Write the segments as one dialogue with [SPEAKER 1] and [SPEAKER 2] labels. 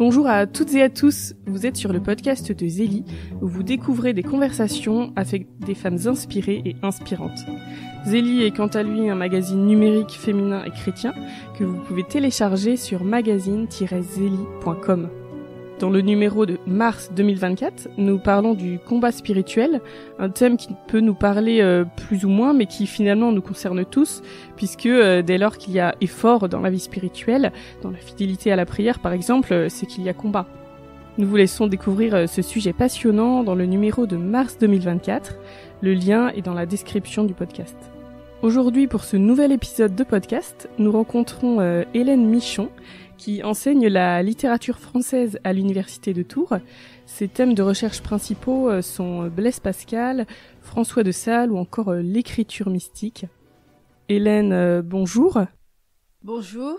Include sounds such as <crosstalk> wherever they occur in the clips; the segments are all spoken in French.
[SPEAKER 1] Bonjour à toutes et à tous, vous êtes sur le podcast de Zélie où vous découvrez des conversations avec des femmes inspirées et inspirantes. Zélie est quant à lui un magazine numérique féminin et chrétien que vous pouvez télécharger sur magazine-zélie.com. Dans le numéro de mars 2024, nous parlons du combat spirituel, un thème qui peut nous parler euh, plus ou moins, mais qui finalement nous concerne tous, puisque euh, dès lors qu'il y a effort dans la vie spirituelle, dans la fidélité à la prière par exemple, euh, c'est qu'il y a combat. Nous vous laissons découvrir ce sujet passionnant dans le numéro de mars 2024. Le lien est dans la description du podcast. Aujourd'hui, pour ce nouvel épisode de podcast, nous rencontrons Hélène Michon, qui enseigne la littérature française à l'université de Tours. Ses thèmes de recherche principaux euh, sont Blaise Pascal, François de Sales ou encore euh, l'écriture mystique. Hélène, euh, bonjour. Bonjour.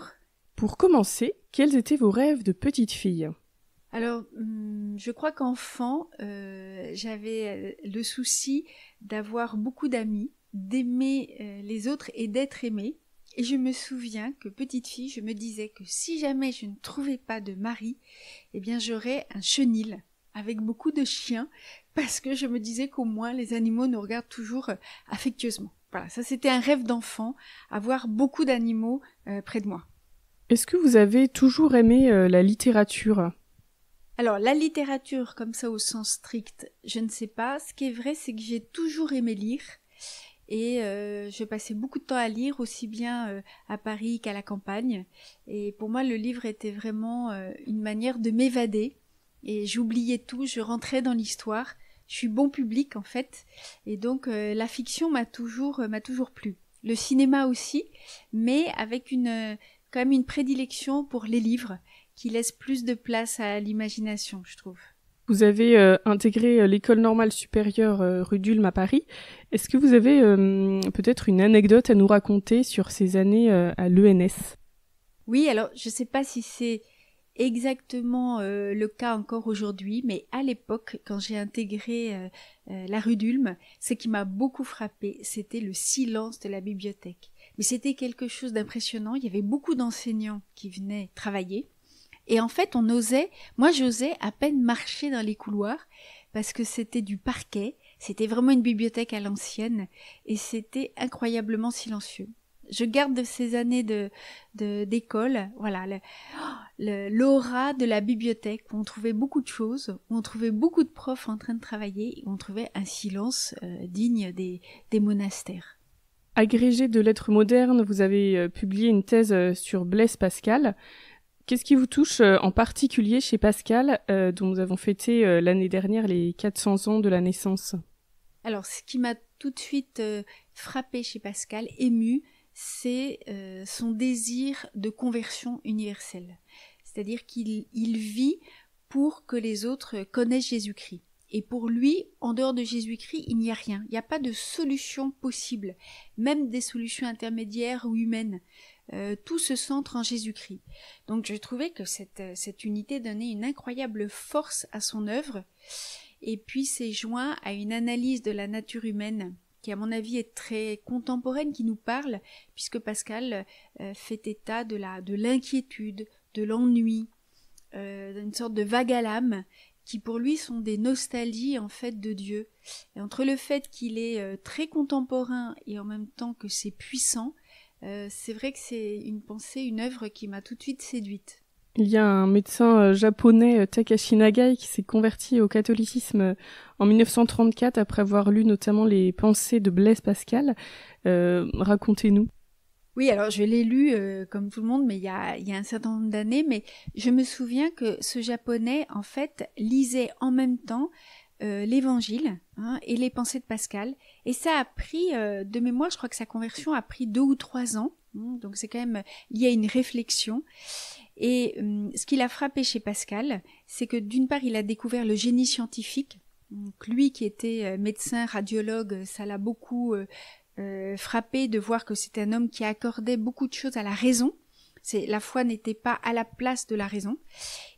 [SPEAKER 1] Pour commencer, quels étaient vos rêves de petite fille
[SPEAKER 2] alors, hmm, je crois qu'enfant, j'avais le souci d'avoir beaucoup d'amis, d'aimer les autres et d'être aimée. Et je me souviens que petite fille, je me disais que si jamais je ne trouvais pas de mari, eh bien j'aurais un chenil avec beaucoup de chiens, parce que je me disais qu'au moins les animaux nous regardent toujours euh, affectueusement. Voilà, ça c'était un rêve d'enfant, avoir beaucoup d'animaux euh, près de moi.
[SPEAKER 1] Est-ce que vous avez toujours aimé euh, la littérature
[SPEAKER 2] alors, la littérature, comme ça au sens strict, je ne sais pas. Ce qui est vrai, c'est que j'ai toujours aimé lire. Et euh, je passais beaucoup de temps à lire, aussi bien euh, à Paris qu'à la campagne. Et pour moi, le livre était vraiment euh, une manière de m'évader. Et j'oubliais tout, je rentrais dans l'histoire. Je suis bon public en fait. Et donc la fiction m'a toujours, m'a toujours plu. Le cinéma aussi, mais avec une, quand même une prédilection pour les livres qui laissent plus de place à l'imagination, je trouve.
[SPEAKER 1] Vous avez euh, intégré euh, l'école normale supérieure euh, rue d'Ulm à Paris. Est-ce que vous avez peut-être une anecdote à nous raconter sur ces années à l'ENS
[SPEAKER 2] Oui, alors je ne sais pas si c'est exactement le cas encore aujourd'hui, mais à l'époque, quand j'ai intégré la rue d'Ulm, ce qui m'a beaucoup frappé, c'était le silence de la bibliothèque. Mais c'était quelque chose d'impressionnant. Il y avait beaucoup d'enseignants qui venaient travailler et en fait, on osait, moi j'osais à peine marcher dans les couloirs parce que c'était du parquet, c'était vraiment une bibliothèque à l'ancienne et c'était incroyablement silencieux. Je garde de ces années de d'école, voilà, l'aura de la bibliothèque où on trouvait beaucoup de choses, où on trouvait beaucoup de profs en train de travailler, où on trouvait un silence euh, digne des, des monastères.
[SPEAKER 1] Agrégé de lettres modernes, vous avez euh, publié une thèse euh, sur Blaise Pascal. Qu'est-ce qui vous touche euh, en particulier chez Pascal, euh, dont nous avons fêté euh, l'année dernière les 400 ans de la naissance
[SPEAKER 2] Alors, ce qui m'a tout de suite frappé chez Pascal, ému, c'est son désir de conversion universelle. C'est-à-dire qu'il vit pour que les autres connaissent Jésus-Christ. Et pour lui, en dehors de Jésus-Christ, il n'y a rien. Il n'y a pas de solution possible, même des solutions intermédiaires ou humaines. Euh, tout se centre en Jésus-Christ. Donc je trouvais que euh, cette, unité donnait une incroyable force à son œuvre, et puis c'est joint à une analyse de la nature humaine qui à mon avis est très contemporaine, qui nous parle, puisque Pascal euh, fait état de la de l'inquiétude, de l'ennui, d'une sorte de vague à qui pour lui sont des nostalgies en fait de Dieu. Et entre le fait qu'il est très contemporain et en même temps que c'est puissant, euh, c'est vrai que c'est une pensée, une œuvre qui m'a tout de suite séduite.
[SPEAKER 1] Il y a un médecin euh, japonais euh, Takashi Nagai qui s'est converti au catholicisme en 1934 après avoir lu notamment les pensées de Blaise Pascal. Racontez-nous.
[SPEAKER 2] Oui, alors je l'ai lu comme tout le monde, mais il y a un certain nombre d'années, mais je me souviens que ce japonais, en fait, lisait en même temps euh, l'Évangile hein, et les pensées de Pascal. Et ça a pris, euh, de mémoire, je crois que sa conversion a pris deux ou trois ans. Hein, donc c'est quand même lié à une réflexion. Et hum, ce qui l'a frappé chez Pascal, c'est que d'une part, il a découvert le génie scientifique. Donc lui qui était euh, médecin, radiologue, ça l'a beaucoup frappé de voir que c'est un homme qui accordait beaucoup de choses à la raison. C'est, la foi n'était pas à la place de la raison.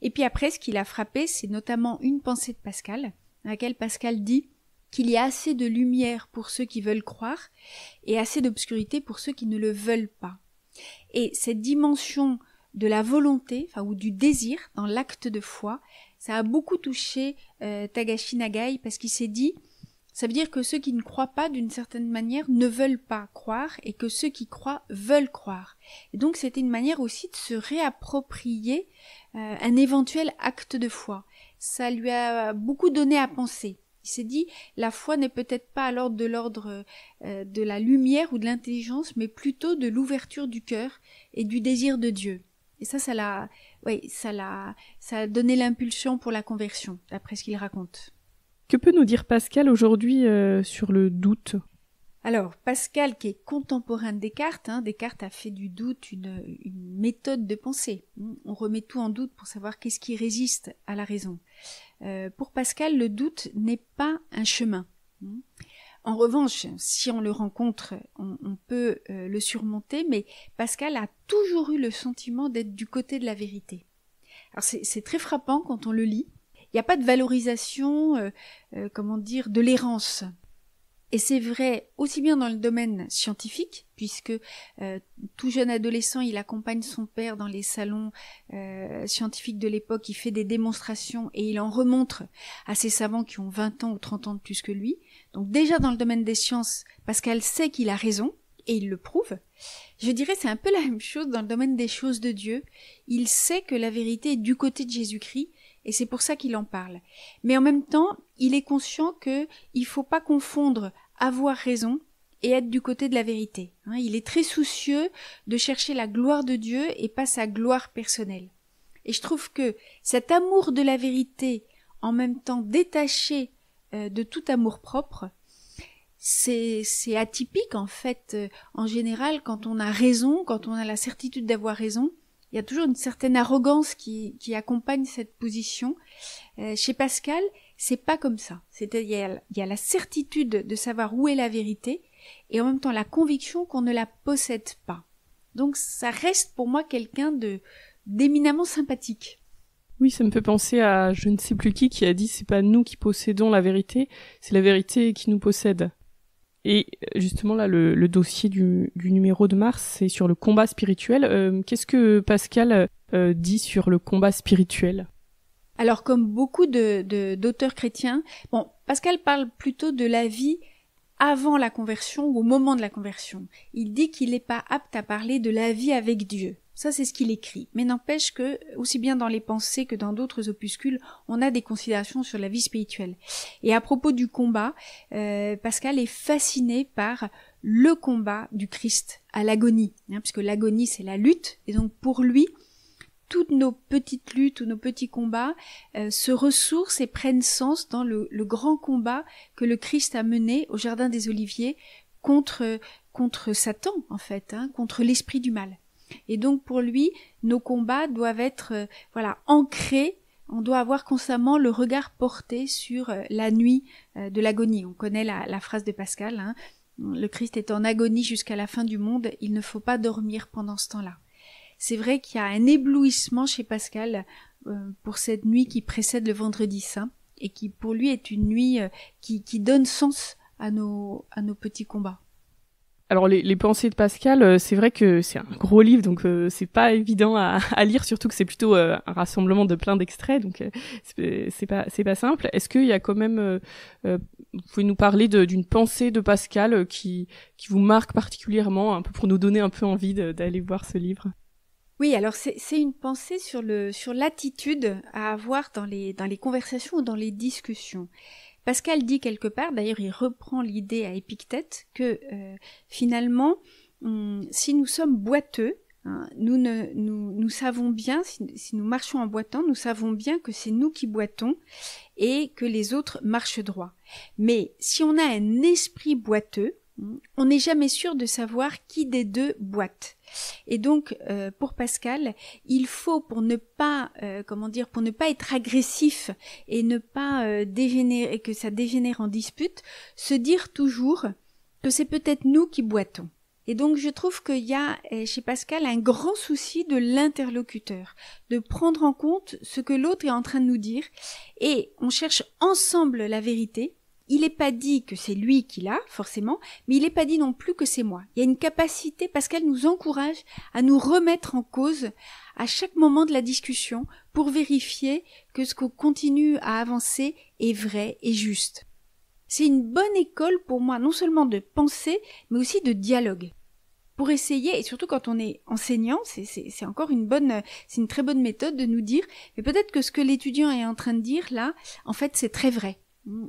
[SPEAKER 2] Et puis après, ce qui l'a frappé, c'est notamment une pensée de Pascal, dans laquelle Pascal dit qu'il y a assez de lumière pour ceux qui veulent croire et assez d'obscurité pour ceux qui ne le veulent pas. Et cette dimension de la volonté, enfin, ou du désir dans l'acte de foi, ça a beaucoup touché euh, Tagashi Nagai parce qu'il s'est dit ça veut dire que ceux qui ne croient pas d'une certaine manière ne veulent pas croire et que ceux qui croient veulent croire. Et donc c'était une manière aussi de se réapproprier euh, un éventuel acte de foi ça lui a beaucoup donné à penser. Il s'est dit, la foi n'est peut-être pas l'ordre de l'ordre euh, de la lumière ou de l'intelligence, mais plutôt de l'ouverture du cœur et du désir de Dieu. Et ça, ça l'a, oui, ça l'a, ça a donné l'impulsion pour la conversion, d'après ce qu'il raconte.
[SPEAKER 1] Que peut nous dire Pascal aujourd'hui euh, sur le doute
[SPEAKER 2] alors, Pascal, qui est contemporain de Descartes, hein, Descartes a fait du doute une, méthode de pensée. On remet tout en doute pour savoir qu'est-ce qui résiste à la raison. Euh, pour Pascal, le doute n'est pas un chemin. En revanche, si on le rencontre, on, peut euh, le surmonter, mais Pascal a toujours eu le sentiment d'être du côté de la vérité. Alors c'est très frappant quand on le lit. Il n'y a pas de valorisation, euh, comment dire, de l'errance. Et c'est vrai aussi bien dans le domaine scientifique, puisque euh, tout jeune adolescent, il accompagne son père dans les salons euh, scientifiques de l'époque, il fait des démonstrations et il en remontre à ses savants qui ont 20 ans ou 30 ans de plus que lui. Donc déjà dans le domaine des sciences, Pascal sait qu'il a raison et il le prouve. Je dirais c'est un peu la même chose dans le domaine des choses de Dieu. Il sait que la vérité est du côté de Jésus-Christ et c'est pour ça qu'il en parle. Mais en même temps, il est conscient que il faut pas confondre avoir raison et être du côté de la vérité. Hein, il est très soucieux de chercher la gloire de Dieu et pas sa gloire personnelle. Et je trouve que cet amour de la vérité, en même temps détaché euh, de tout amour propre, c'est atypique en fait. Euh, en général, quand on a raison, quand on a la certitude d'avoir raison, il y a toujours une certaine arrogance qui, accompagne cette position. Euh, chez Pascal, c'est pas comme ça. C'est-à-dire, il y a la certitude de savoir où est la vérité et en même temps la conviction qu'on ne la possède pas. Donc ça reste pour moi quelqu'un de d'éminemment sympathique.
[SPEAKER 1] Oui, ça me fait penser à je ne sais plus qui qui a dit c'est pas nous qui possédons la vérité, c'est la vérité qui nous possède. Et euh, justement là, le, dossier du, numéro de mars, c'est sur le combat spirituel. Euh, qu'est-ce que Pascal euh, dit sur le combat spirituel
[SPEAKER 2] alors comme beaucoup d'auteurs chrétiens, bon, Pascal parle plutôt de la vie avant la conversion ou au moment de la conversion. Il dit qu'il n'est pas apte à parler de la vie avec Dieu. Ça, c'est ce qu'il écrit. Mais n'empêche que, aussi bien dans les pensées que dans d'autres opuscules, on a des considérations sur la vie spirituelle. Et à propos du combat, euh, Pascal est fasciné par le combat du Christ à l'agonie, hein, puisque l'agonie, c'est la lutte. Et donc, pour lui, toutes nos petites luttes ou nos petits combats euh, se ressourcent et prennent sens dans le, grand combat que le Christ a mené au Jardin des Oliviers contre, contre Satan, en fait, hein, contre l'esprit du mal. Et donc pour lui, nos combats doivent être euh, voilà ancrés. On doit avoir constamment le regard porté sur euh, la nuit de l'agonie. On connaît la, phrase de Pascal. Hein, le Christ est en agonie jusqu'à la fin du monde. Il ne faut pas dormir pendant ce temps-là c'est vrai qu'il y a un éblouissement chez Pascal euh, pour cette nuit qui précède le vendredi saint et qui pour lui est une nuit euh, qui, donne sens à nos, petits combats.
[SPEAKER 1] Alors les, pensées de Pascal, euh, c'est vrai que c'est un gros livre, donc c'est pas évident à, lire, surtout que c'est plutôt un rassemblement de plein d'extraits, donc c'est pas pas simple. Est-ce qu'il y a quand même, vous pouvez nous parler d'une pensée de Pascal qui qui vous marque particulièrement, un peu pour nous donner un peu envie d'aller voir ce livre
[SPEAKER 2] oui, alors c'est une pensée sur le sur l'attitude à avoir dans les dans les conversations ou dans les discussions. Pascal dit quelque part, d'ailleurs il reprend l'idée à Épictète que euh, finalement, hum, si nous sommes boiteux, hein, nous, ne, nous, savons bien, si, si, nous marchons en boitant, nous savons bien que c'est nous qui boitons et que les autres marchent droit. Mais si on a un esprit boiteux, Mm. On n'est jamais sûr de savoir qui des deux boite. Et donc, euh, pour Pascal, il faut, pour ne pas, euh, comment dire, pour ne pas être agressif et ne pas euh, dégénérer, que ça dégénère en dispute, se dire toujours que c'est peut-être nous qui boitons. Et donc, je trouve qu'il y a euh, chez Pascal un grand souci de l'interlocuteur, de prendre en compte ce que l'autre est en train de nous dire, et on cherche ensemble la vérité, il n'est pas dit que c'est lui qui l'a, forcément, mais il n'est pas dit non plus que c'est moi. Il y a une capacité, parce qu'elle nous encourage à nous remettre en cause à chaque moment de la discussion pour vérifier que ce qu'on continue à avancer est vrai et juste. C'est une bonne école pour moi, non seulement de pensée, mais aussi de dialogue. Pour essayer, et surtout quand on est enseignant, c'est encore une bonne, c'est une très bonne méthode de nous dire, mais peut-être que ce que l'étudiant est en train de dire là, en fait, c'est très vrai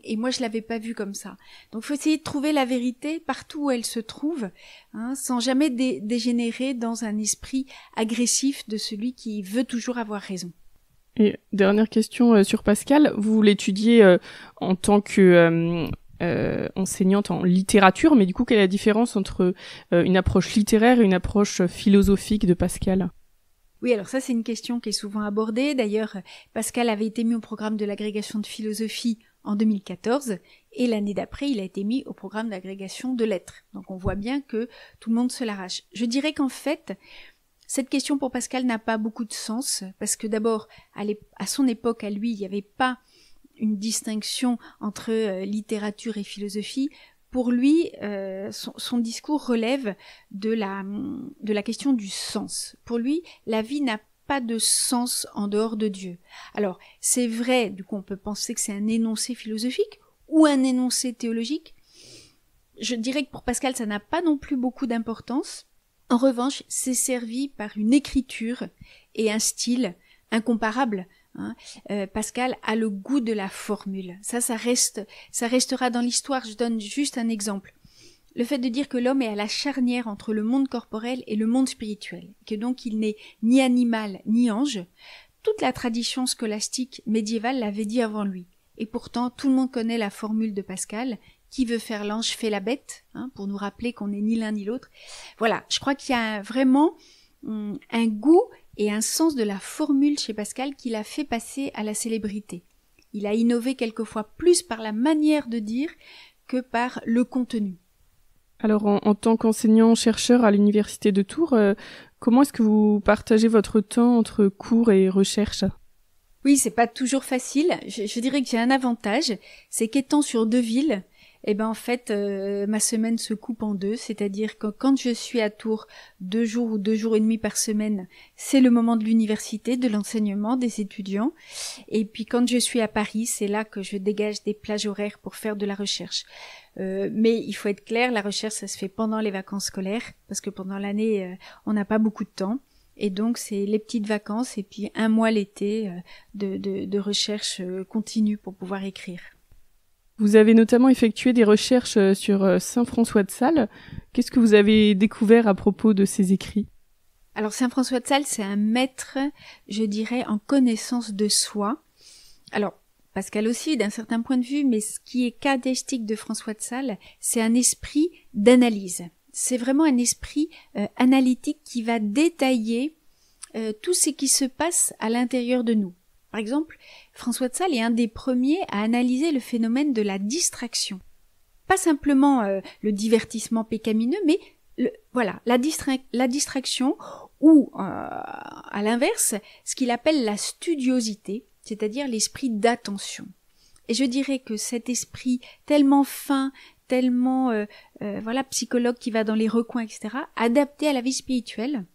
[SPEAKER 2] et moi, je l'avais pas vu comme ça. Donc, faut essayer de trouver la vérité partout où elle se trouve, hein, sans jamais dégénérer dans un esprit agressif de celui qui veut toujours avoir raison.
[SPEAKER 1] Et dernière question euh, sur Pascal. Vous l'étudiez euh, en tant que euh, enseignante en littérature, mais du coup, quelle est la différence entre une approche littéraire et une approche philosophique de Pascal
[SPEAKER 2] oui, alors ça c'est une question qui est souvent abordée. D'ailleurs, Pascal avait été mis au programme de l'agrégation de philosophie en 2014 et l'année d'après, il a été mis au programme d'agrégation de lettres. Donc on voit bien que tout le monde se l'arrache. Je dirais qu'en fait, cette question pour Pascal n'a pas beaucoup de sens parce que d'abord, à, son époque, à lui, il n'y avait pas une distinction entre euh, littérature et philosophie. Pour lui, euh, son, discours relève de la, de la question du sens. Pour lui, la vie n'a pas de sens en dehors de Dieu. Alors, c'est vrai, du coup, on peut penser que c'est un énoncé philosophique ou un énoncé théologique. Je dirais que pour Pascal, ça n'a pas non plus beaucoup d'importance. En revanche, c'est servi par une écriture et un style incomparable, hein. euh, Pascal a le goût de la formule. Ça, ça reste, ça restera dans l'histoire. Je donne juste un exemple le fait de dire que l'homme est à la charnière entre le monde corporel et le monde spirituel, que donc il n'est ni animal ni ange, toute la tradition scolastique médiévale l'avait dit avant lui. Et pourtant, tout le monde connaît la formule de Pascal qui veut faire l'ange fait la bête, hein, pour nous rappeler qu'on n'est ni l'un ni l'autre. Voilà, je crois qu'il y a vraiment hum, un goût et un sens de la formule chez Pascal qui l'a fait passer à la célébrité. Il a innové quelquefois plus par la manière de dire que par le contenu.
[SPEAKER 1] Alors, en, tant qu'enseignant-chercheur à l'Université de Tours, euh, comment est-ce que vous partagez votre temps entre cours et recherche
[SPEAKER 2] Oui, c'est pas toujours facile. je dirais que j'ai un avantage, c'est qu'étant sur deux villes, eh ben en fait euh, ma semaine se coupe en deux, c'est-à-dire que quand je suis à Tours deux jours ou deux jours et demi par semaine, c'est le moment de l'université, de l'enseignement, des étudiants, et puis quand je suis à Paris, c'est là que je dégage des plages horaires pour faire de la recherche. Euh, mais il faut être clair, la recherche ça se fait pendant les vacances scolaires parce que pendant l'année euh, on n'a pas beaucoup de temps. Et donc c'est les petites vacances et puis un mois l'été de recherche continue pour pouvoir écrire.
[SPEAKER 1] Vous avez notamment effectué des recherches euh, sur euh, Saint François de Sales. Qu'est-ce que vous avez découvert à propos de ses écrits
[SPEAKER 2] Alors Saint François de Sales, c'est un maître, je dirais, en connaissance de soi. Alors Pascal aussi, d'un certain point de vue, mais ce qui est cadestique de François de Sales, c'est un esprit d'analyse. C'est vraiment un esprit euh, analytique qui va détailler tout ce qui se passe à l'intérieur de nous. Par exemple, François de Sales est un des premiers à analyser le phénomène de la distraction. Pas simplement euh, le divertissement pécamineux, mais voilà, la, distraction ou, euh, à l'inverse, ce qu'il appelle la studiosité, c'est-à-dire l'esprit d'attention. Et je dirais que cet esprit tellement fin, tellement euh, voilà psychologue qui va dans les recoins, etc., adapté à la vie spirituelle,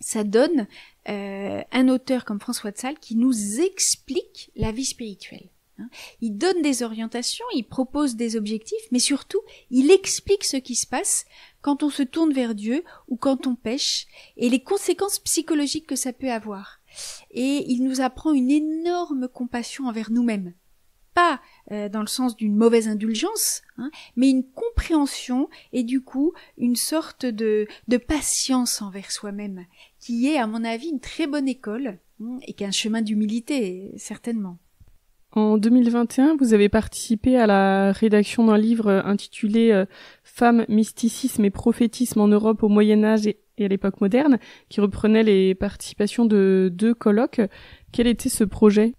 [SPEAKER 2] ça donne euh, un auteur comme François de Sales qui nous explique la vie spirituelle. Hein. Il donne des orientations, il propose des objectifs, mais surtout, il explique ce qui se passe quand on se tourne vers Dieu ou quand on pêche et les conséquences psychologiques que ça peut avoir. Et il nous apprend une énorme compassion envers nous-mêmes pas euh, dans le sens d'une mauvaise indulgence, hein, mais une compréhension et du coup une sorte de, patience envers soi-même, qui est à mon avis une très bonne école hein, et qui est un chemin d'humilité, certainement.
[SPEAKER 1] En 2021, vous avez participé à la rédaction d'un livre intitulé euh, Femmes, mysticisme et prophétisme en Europe au Moyen Âge et à l'époque moderne, qui reprenait les participations de deux colloques. Quel était ce projet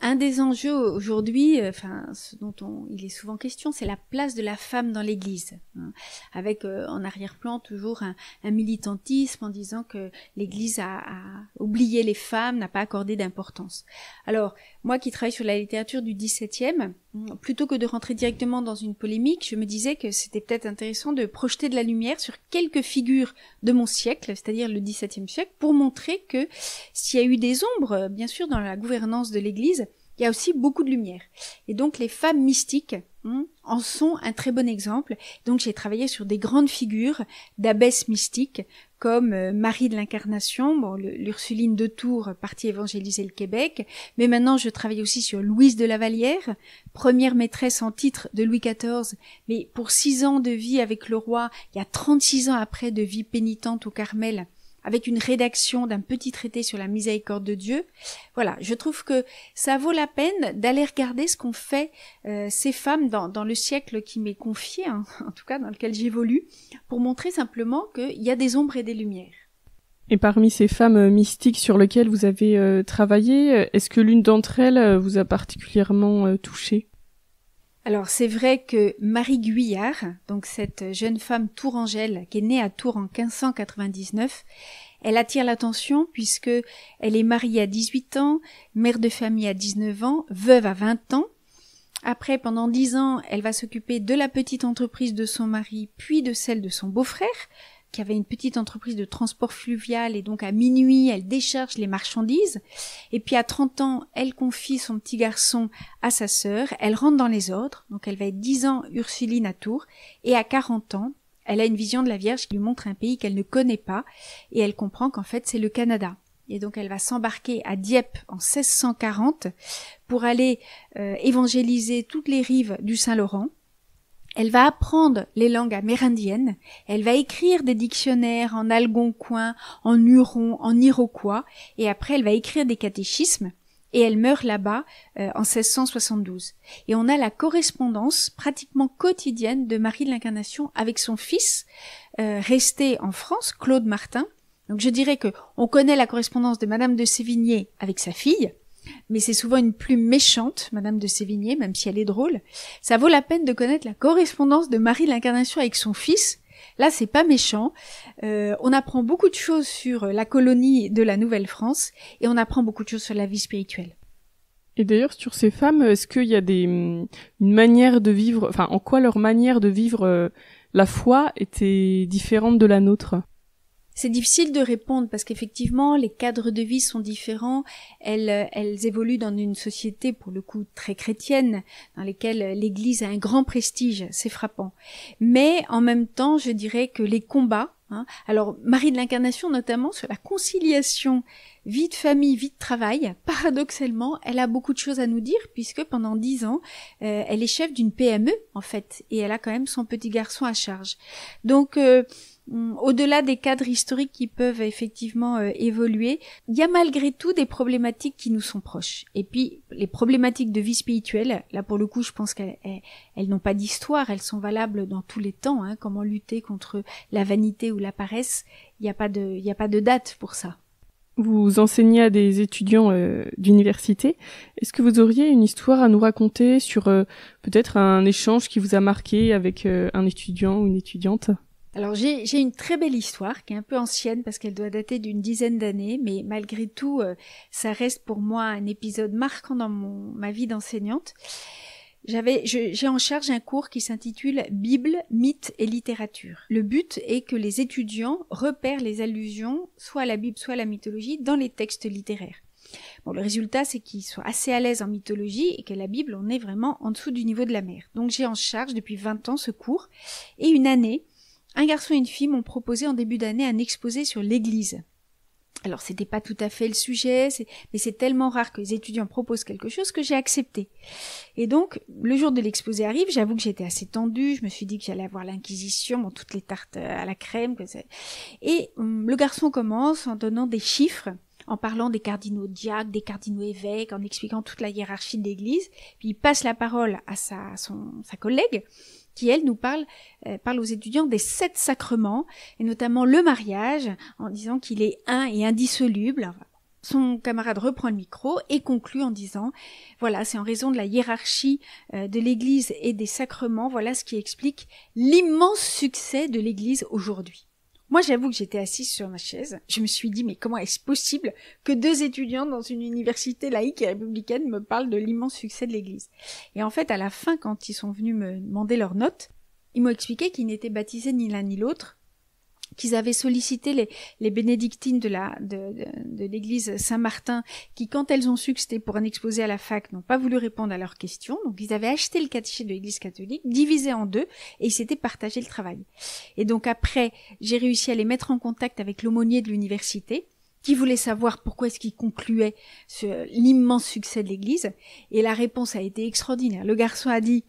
[SPEAKER 2] un des enjeux aujourd'hui, euh, enfin ce dont il est souvent question, c'est la place de la femme dans l'Église, hein. avec euh, en arrière-plan toujours un, militantisme en disant que l'Église a, a oublié les femmes, n'a pas accordé d'importance. Alors moi qui travaille sur la littérature du XVIIe, plutôt que de rentrer directement dans une polémique, je me disais que c'était peut-être intéressant de projeter de la lumière sur quelques figures de mon siècle, c'est-à-dire le XVIIe siècle, pour montrer que s'il y a eu des ombres, bien sûr, dans la gouvernance de l'Église, il y a aussi beaucoup de lumière. Et donc les femmes mystiques, Hum, en sont un très bon exemple. Donc j'ai travaillé sur des grandes figures d'abbesses mystiques comme euh, Marie de l'Incarnation, bon, l'Ursuline de Tours euh, partie évangéliser le Québec, mais maintenant je travaille aussi sur Louise de la Vallière, première maîtresse en titre de Louis XIV, mais pour six ans de vie avec le roi, il y a 36 ans après de vie pénitente au Carmel, avec une rédaction d'un petit traité sur la miséricorde de Dieu. Voilà, je trouve que ça vaut la peine d'aller regarder ce qu'ont fait euh, ces femmes dans, le siècle qui m'est confié, hein, <laughs> en tout cas dans lequel j'évolue, pour montrer simplement qu'il y a des ombres et des lumières.
[SPEAKER 1] Et parmi ces femmes euh, mystiques sur lesquelles vous avez euh, travaillé, est-ce que l'une d'entre elles vous a particulièrement touché
[SPEAKER 2] alors c'est vrai que Marie Guyard, donc cette jeune femme tourangelle qui est née à Tours en 1599, elle attire l'attention puisque elle est mariée à 18 ans, mère de famille à 19 ans, veuve à 20 ans. Après, pendant 10 ans, elle va s'occuper de la petite entreprise de son mari, puis de celle de son beau-frère, qui avait une petite entreprise de transport fluvial et donc à minuit, elle décharge les marchandises. Et puis à 30 ans, elle confie son petit garçon à sa sœur. Elle rentre dans les ordres, donc elle va être 10 ans Ursuline à Tours. Et à 40 ans, elle a une vision de la Vierge qui lui montre un pays qu'elle ne connaît pas et elle comprend qu'en fait c'est le Canada. Et donc elle va s'embarquer à Dieppe en 1640 pour aller euh, évangéliser toutes les rives du Saint-Laurent. Elle va apprendre les langues amérindiennes, elle va écrire des dictionnaires en algonquin, en huron, en iroquois, et après elle va écrire des catéchismes, et elle meurt là-bas euh, en 1672. Et on a la correspondance pratiquement quotidienne de Marie de l'Incarnation avec son fils, euh, resté en France, Claude Martin. Donc je dirais que on connaît la correspondance de Madame de Sévigné avec sa fille, mais c'est souvent une plume méchante, Madame de Sévigné, même si elle est drôle. Ça vaut la peine de connaître la correspondance de Marie l'Incarnation avec son fils. Là, c'est pas méchant. Euh, on apprend beaucoup de choses sur euh, la colonie de la Nouvelle-France et on apprend beaucoup de choses sur la vie spirituelle. Et
[SPEAKER 1] d'ailleurs, sur ces femmes, est-ce qu'il y a des, mm, une manière de vivre, enfin, en quoi leur manière de vivre euh, la foi était différente de la nôtre
[SPEAKER 2] c'est difficile de répondre parce qu'effectivement, les cadres de vie sont différents. Elles, euh, elles évoluent dans une société, pour le coup, très chrétienne, dans laquelle euh, l'Église a un grand prestige. C'est frappant. Mais en même temps, je dirais que les combats, hein, alors Marie de l'Incarnation notamment, sur la conciliation vie de famille, vie de travail, paradoxalement, elle a beaucoup de choses à nous dire puisque pendant dix ans, euh, elle est chef d'une PME en fait, et elle a quand même son petit garçon à charge. Donc Hum, au-delà des cadres historiques qui peuvent effectivement euh, évoluer, il y a malgré tout des problématiques qui nous sont proches. Et puis, les problématiques de vie spirituelle, là pour le coup, je pense qu'elles n'ont pas d'histoire, elles sont valables dans tous les temps. Hein, comment lutter contre la vanité ou la paresse Il n'y a pas de, date pour ça.
[SPEAKER 1] Vous enseignez à des étudiants euh, d'université. Est-ce que vous auriez une histoire à nous raconter sur euh, peut-être un échange qui vous a marqué avec un étudiant ou une étudiante
[SPEAKER 2] alors j'ai une très belle histoire qui est un peu ancienne parce qu'elle doit dater d'une dizaine d'années, mais malgré tout, euh, ça reste pour moi un épisode marquant dans ma vie d'enseignante. J'avais, j'ai en charge un cours qui s'intitule Bible, mythe et littérature. Le but est que les étudiants repèrent les allusions, soit à la Bible, soit à la mythologie, dans les textes littéraires. Bon, le résultat, c'est qu'ils soient assez à l'aise en mythologie et que la Bible, on est vraiment en dessous du niveau de la mer. Donc j'ai en charge depuis 20 ans ce cours et une année, un garçon et une fille m'ont proposé en début d'année un exposé sur l'Église. Alors c'était pas tout à fait le sujet, mais c'est tellement rare que les étudiants proposent quelque chose que j'ai accepté. Et donc le jour de l'exposé arrive, j'avoue que j'étais assez tendue, je me suis dit que j'allais avoir l'inquisition, toutes les tartes à la crème, et hum, le garçon commence en donnant des chiffres en parlant des cardinaux diacres, des cardinaux évêques, en expliquant toute la hiérarchie de l'Église. Puis il passe la parole à sa, sa collègue qui, elle, nous parle, euh, parle aux étudiants des sept sacrements, et notamment le mariage, en disant qu'il est un et indissoluble. Son camarade reprend le micro et conclut en disant Voilà, c'est en raison de la hiérarchie euh, de l'Église et des sacrements, voilà ce qui explique l'immense succès de l'Église aujourd'hui. Moi, j'avoue que j'étais assise sur ma chaise. Je me suis dit, mais comment est-ce possible que deux étudiants dans une université laïque et républicaine me parlent de l'immense succès de l'Église Et en fait, à la fin, quand ils sont venus me demander leurs notes, ils m'ont expliqué qu'ils n'étaient baptisés ni l'un ni l'autre, qu'ils avaient sollicité les, bénédictines de la de, l'église Saint-Martin, qui quand elles ont su que c'était pour un exposé à la fac, n'ont pas voulu répondre à leurs questions. Donc ils avaient acheté le catéchisme de l'église catholique, divisé en deux, et ils s'étaient partagé le travail. Et donc après, j'ai réussi à les mettre en contact avec l'aumônier de l'université, qui voulait savoir pourquoi est-ce qu'il concluait l'immense succès de l'Église. Et la réponse a été extraordinaire. Le garçon a dit,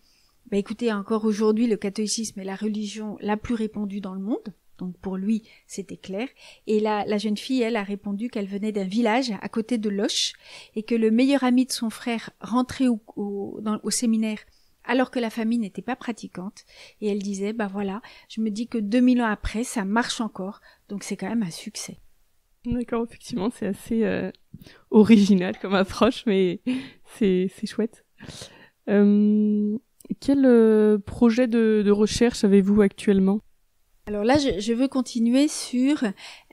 [SPEAKER 2] bah écoutez, encore aujourd'hui, le catholicisme est la religion la plus répandue dans le monde. Donc pour lui, c'était clair. Et la, la jeune fille, elle, a répondu qu'elle venait d'un village à côté de Loche et que le meilleur ami de son frère rentrait au, séminaire alors que la famille n'était pas pratiquante. Et elle disait, bah voilà, je me dis que 2000 ans après, ça marche encore. Donc c'est quand même un succès.
[SPEAKER 1] D'accord, effectivement, c'est assez euh, original comme approche, mais c'est chouette. Euh, quel euh, projet de recherche avez-vous actuellement
[SPEAKER 2] alors là, je, veux continuer sur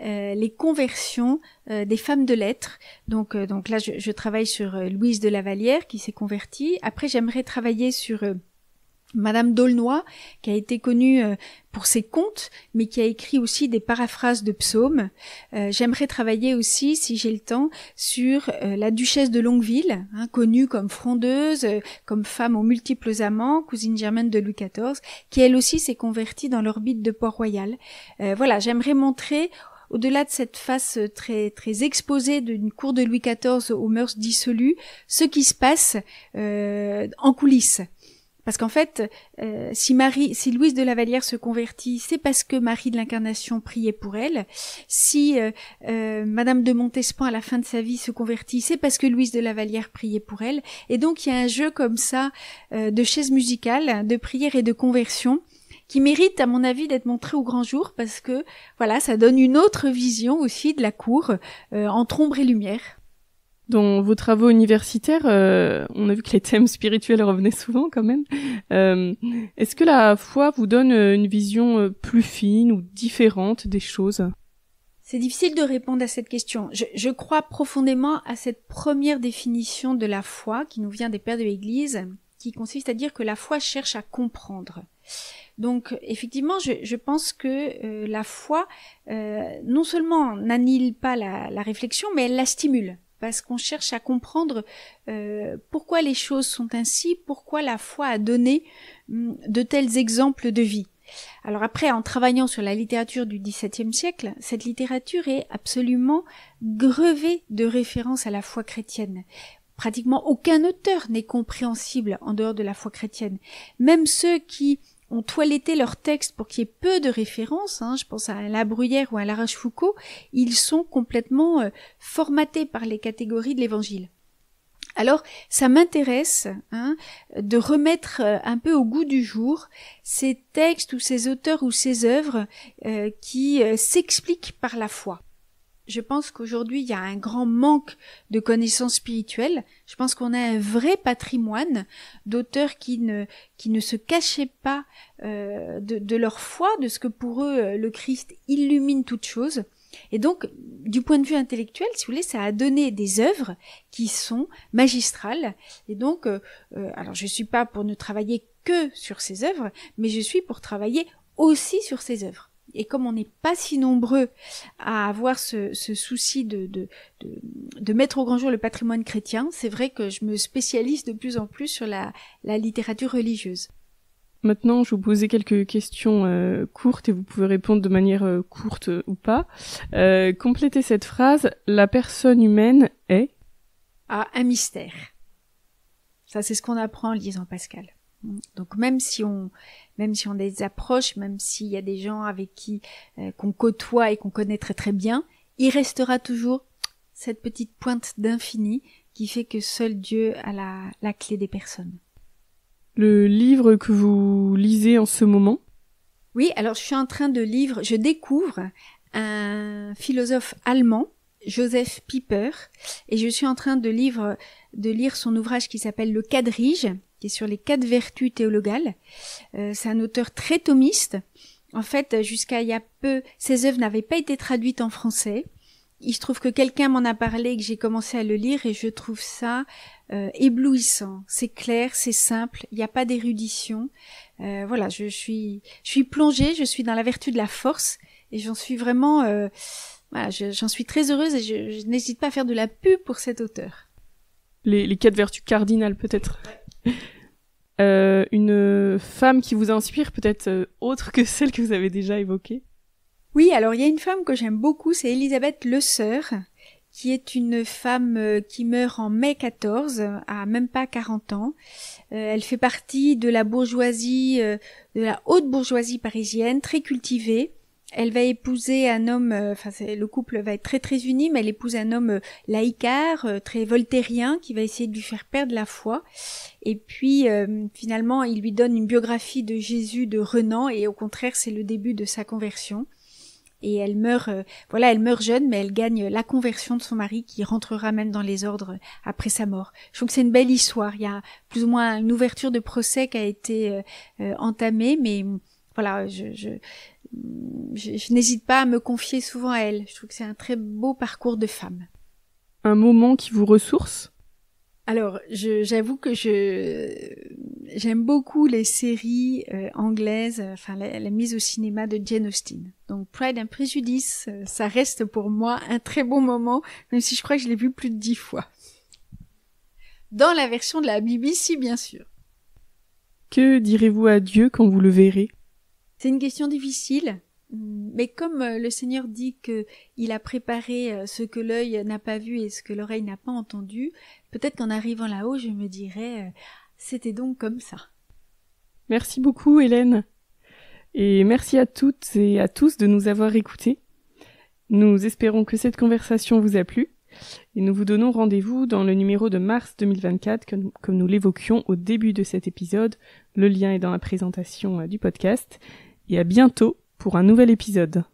[SPEAKER 2] euh, les conversions euh, des femmes de lettres. Donc, euh, donc là, je, je travaille sur Louise de Lavalière qui s'est convertie. Après, j'aimerais travailler sur Madame d'Aulnoy, qui a été connue euh, pour ses contes, mais qui a écrit aussi des paraphrases de psaumes. Euh, j'aimerais travailler aussi, si j'ai le temps, sur euh, la duchesse de Longueville, hein, connue comme frondeuse, comme femme aux multiples amants, cousine germaine de Louis XIV, qui elle aussi s'est convertie dans l'orbite de Port-Royal. voilà, j'aimerais montrer au-delà de cette face très très exposée d'une cour de Louis XIV aux mœurs dissolues, ce qui se passe en coulisses. Parce qu'en fait, euh, si Marie, si Louise de la Vallière se convertit, c'est parce que Marie de l'Incarnation priait pour elle. Si euh, euh, Madame de Montespan à la fin de sa vie se convertit, c'est parce que Louise de la Vallière priait pour elle. Et donc il y a un jeu comme ça de chaises musicales, de prière et de conversion qui mérite à mon avis d'être montré au grand jour parce que voilà ça donne une autre vision aussi de la cour entre ombre et lumière.
[SPEAKER 1] Dans vos travaux universitaires, euh, on a vu que les thèmes spirituels revenaient souvent quand même. Euh, est-ce que la foi vous donne euh, une vision plus fine ou différente des choses
[SPEAKER 2] C'est difficile de répondre à cette question. Je, je, crois profondément à cette première définition de la foi qui nous vient des pères de l'Église, qui consiste à dire que la foi cherche à comprendre. Donc effectivement, je, je pense que la foi non seulement n'annule pas la, la réflexion, mais elle la stimule parce qu'on cherche à comprendre euh, pourquoi les choses sont ainsi, pourquoi la foi a donné hum, de tels exemples de vie. Alors après, en travaillant sur la littérature du XVIIe siècle, cette littérature est absolument grevée de références à la foi chrétienne. Pratiquement aucun auteur n'est compréhensible en dehors de la foi chrétienne. Même ceux qui ont toiletté leurs textes pour qu'il y ait peu de références, hein, je pense à La Bruyère ou à larrache Foucault, ils sont complètement euh, formatés par les catégories de l'Évangile. Alors, ça m'intéresse hein, de remettre euh, un peu au goût du jour ces textes ou ces auteurs ou ces œuvres euh, qui s'expliquent par la foi je pense qu'aujourd'hui il y a un grand manque de connaissances spirituelles. Je pense qu'on a un vrai patrimoine d'auteurs qui ne qui ne se cachaient pas euh, de, leur foi, de ce que pour eux euh, le Christ illumine toute chose. Et donc, du point de vue intellectuel, si vous voulez, ça a donné des œuvres qui sont magistrales. Et donc, euh, alors je suis pas pour ne travailler que sur ces œuvres, mais je suis pour travailler aussi sur ces œuvres. Et comme on n'est pas si nombreux à avoir ce, souci de, de, mettre au grand jour le patrimoine chrétien, c'est vrai que je me spécialise de plus en plus sur la, littérature religieuse.
[SPEAKER 1] Maintenant, je vous posais quelques questions euh, courtes et vous pouvez répondre de manière euh, courte euh, ou pas. complétez cette phrase. La personne humaine est...
[SPEAKER 2] Ah, un mystère. Ça, c'est ce qu'on apprend en lisant Pascal. Donc même si on même si on les approche, même s'il y a des gens avec qui euh, qu'on côtoie et qu'on connaît très très bien, il restera toujours cette petite pointe d'infini qui fait que seul Dieu a la, la clé des personnes.
[SPEAKER 1] Le livre que vous lisez en ce moment
[SPEAKER 2] Oui, alors je suis en train de lire, je découvre un philosophe allemand, Joseph Pieper, et je suis en train de lire, de lire son ouvrage qui s'appelle Le quadrige, sur les quatre vertus théologales. Euh, c'est un auteur très thomiste. En fait, jusqu'à il y a peu, ses œuvres n'avaient pas été traduites en français. Il se trouve que quelqu'un m'en a parlé et que j'ai commencé à le lire et je trouve ça euh, éblouissant. C'est clair, c'est simple, il n'y a pas d'érudition. Euh, voilà, je suis, je suis plongée, je suis dans la vertu de la force et j'en suis vraiment, voilà, j'en suis très heureuse et je, n'hésite pas à faire de la pub pour cet auteur.
[SPEAKER 1] Les, quatre vertus cardinales peut-être. <laughs> Euh, une femme qui vous inspire, peut-être euh, autre que celle que vous avez déjà évoquée
[SPEAKER 2] Oui, alors il y a une femme que j'aime beaucoup, c'est Elisabeth Le qui est une femme euh, qui meurt en mai 14, à même pas 40 ans. elle fait partie de la bourgeoisie, de la haute bourgeoisie parisienne, très cultivée, elle va épouser un homme, euh, enfin le couple va être très très uni, mais elle épouse un homme euh, laïcard, euh, très voltairien, qui va essayer de lui faire perdre la foi. Et puis finalement, il lui donne une biographie de Jésus de Renan, et au contraire, c'est le début de sa conversion. Et elle meurt, voilà, elle meurt jeune, mais elle gagne la conversion de son mari qui rentrera même dans les ordres après sa mort. Je trouve que c'est une belle histoire. Il y a plus ou moins une ouverture de procès qui a été entamée, mais voilà, je, je, je, n'hésite pas à me confier souvent à elle. Je trouve que c'est un très beau parcours de femme.
[SPEAKER 1] Un moment qui vous ressource
[SPEAKER 2] alors, j'avoue que je j'aime beaucoup les séries euh, anglaises, euh, enfin la, mise au cinéma de Jane Austen. Donc Pride and Prejudice, euh, ça reste pour moi un très bon moment, même si je crois que je l'ai vu plus de dix fois. Dans la version de la BBC, bien sûr.
[SPEAKER 1] Que direz-vous à Dieu quand vous le verrez
[SPEAKER 2] c'est une question difficile, mais comme euh, le Seigneur dit qu'il a préparé euh, ce que l'œil n'a pas vu et ce que l'oreille n'a pas entendu, peut-être qu'en arrivant là-haut, je me dirais euh, c'était donc comme ça.
[SPEAKER 1] Merci beaucoup, Hélène. Et merci à toutes et à tous de nous avoir écoutés. Nous espérons que cette conversation vous a plu et nous vous donnons rendez-vous dans le numéro de mars 2024 comme, comme nous l'évoquions au début de cet épisode. Le lien est dans la présentation du podcast et à bientôt pour un nouvel épisode.